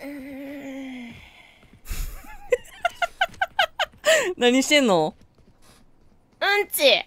何してんのうんち